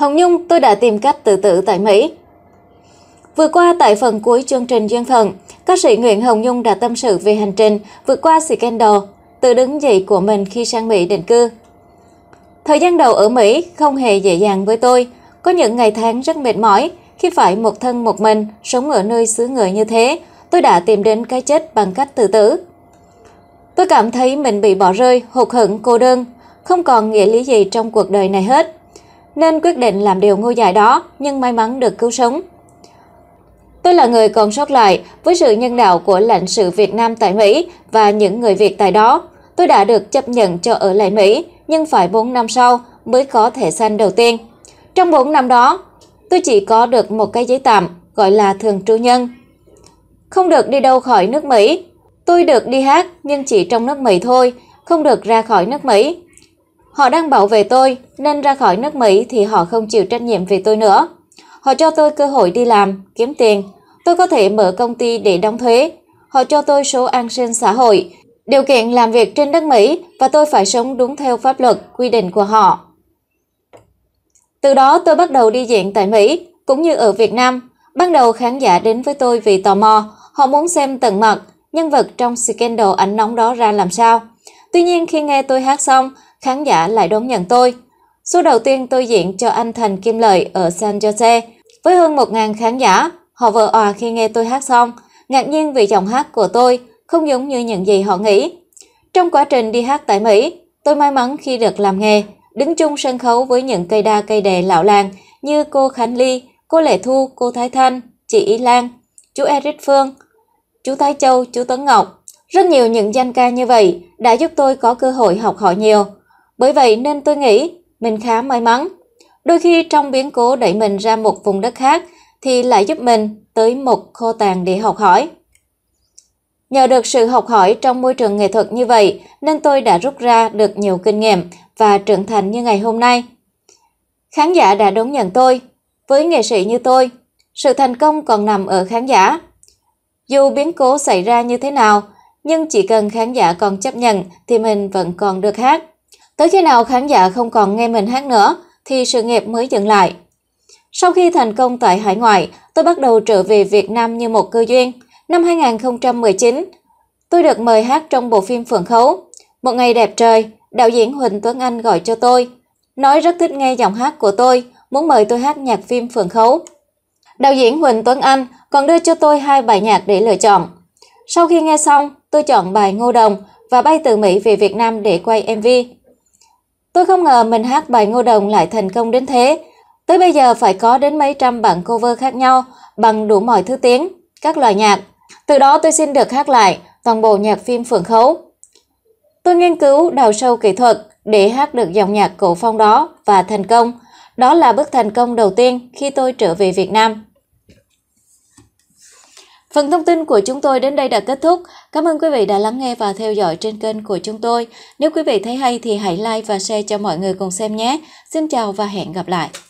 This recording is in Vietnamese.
Hồng Nhung, tôi đã tìm cách tự tử tại Mỹ. Vừa qua tại phần cuối chương trình duyên phận, ca sĩ Nguyễn Hồng Nhung đã tâm sự về hành trình vượt qua scandal, tự đứng dậy của mình khi sang Mỹ định cư. Thời gian đầu ở Mỹ không hề dễ dàng với tôi, có những ngày tháng rất mệt mỏi khi phải một thân một mình sống ở nơi xứ người như thế, tôi đã tìm đến cái chết bằng cách tự tử. Tôi cảm thấy mình bị bỏ rơi, hụt hẫng, cô đơn, không còn nghĩa lý gì trong cuộc đời này hết nên quyết định làm điều ngu dại đó nhưng may mắn được cứu sống. Tôi là người còn sót lại với sự nhân đạo của lãnh sự Việt Nam tại Mỹ và những người Việt tại đó. Tôi đã được chấp nhận cho ở lại Mỹ nhưng phải 4 năm sau mới có thẻ xanh đầu tiên. Trong 4 năm đó, tôi chỉ có được một cái giấy tạm gọi là thường trú nhân. Không được đi đâu khỏi nước Mỹ. Tôi được đi hát nhưng chỉ trong nước Mỹ thôi, không được ra khỏi nước Mỹ. Họ đang bảo vệ tôi, nên ra khỏi nước Mỹ thì họ không chịu trách nhiệm về tôi nữa. Họ cho tôi cơ hội đi làm, kiếm tiền. Tôi có thể mở công ty để đóng thuế. Họ cho tôi số an sinh xã hội, điều kiện làm việc trên đất Mỹ và tôi phải sống đúng theo pháp luật, quy định của họ. Từ đó tôi bắt đầu đi diễn tại Mỹ, cũng như ở Việt Nam. Ban đầu khán giả đến với tôi vì tò mò, họ muốn xem tận mặt, nhân vật trong scandal ảnh nóng đó ra làm sao. Tuy nhiên khi nghe tôi hát xong, khán giả lại đón nhận tôi. Số đầu tiên tôi diện cho anh Thành Kim Lợi ở San Jose với hơn 1.000 khán giả. Họ vỡ òa khi nghe tôi hát xong, ngạc nhiên vì giọng hát của tôi không giống như những gì họ nghĩ. Trong quá trình đi hát tại Mỹ, tôi may mắn khi được làm nghề, đứng chung sân khấu với những cây đa cây đề lão làng như cô Khánh Ly, cô Lệ Thu, cô Thái Thanh, chị Y Lan, chú Eric Phương, chú Thái Châu, chú Tấn Ngọc. Rất nhiều những danh ca như vậy đã giúp tôi có cơ hội học hỏi nhiều – bởi vậy nên tôi nghĩ mình khá may mắn. Đôi khi trong biến cố đẩy mình ra một vùng đất khác thì lại giúp mình tới một kho tàng để học hỏi. Nhờ được sự học hỏi trong môi trường nghệ thuật như vậy nên tôi đã rút ra được nhiều kinh nghiệm và trưởng thành như ngày hôm nay. Khán giả đã đón nhận tôi. Với nghệ sĩ như tôi, sự thành công còn nằm ở khán giả. Dù biến cố xảy ra như thế nào, nhưng chỉ cần khán giả còn chấp nhận thì mình vẫn còn được hát. Tới khi nào khán giả không còn nghe mình hát nữa thì sự nghiệp mới dừng lại. Sau khi thành công tại hải ngoại, tôi bắt đầu trở về Việt Nam như một cơ duyên. Năm 2019, tôi được mời hát trong bộ phim Phượng Khấu. Một ngày đẹp trời, đạo diễn Huỳnh Tuấn Anh gọi cho tôi. Nói rất thích nghe giọng hát của tôi, muốn mời tôi hát nhạc phim Phượng Khấu. Đạo diễn Huỳnh Tuấn Anh còn đưa cho tôi hai bài nhạc để lựa chọn. Sau khi nghe xong, tôi chọn bài Ngô Đồng và bay từ Mỹ về Việt Nam để quay MV. Tôi không ngờ mình hát bài Ngô Đồng lại thành công đến thế. Tới bây giờ phải có đến mấy trăm bản cover khác nhau bằng đủ mọi thứ tiếng, các loại nhạc. Từ đó tôi xin được hát lại toàn bộ nhạc phim Phượng Khấu. Tôi nghiên cứu đào sâu kỹ thuật để hát được dòng nhạc cổ phong đó và thành công. Đó là bước thành công đầu tiên khi tôi trở về Việt Nam. Phần thông tin của chúng tôi đến đây đã kết thúc. Cảm ơn quý vị đã lắng nghe và theo dõi trên kênh của chúng tôi. Nếu quý vị thấy hay thì hãy like và share cho mọi người cùng xem nhé. Xin chào và hẹn gặp lại.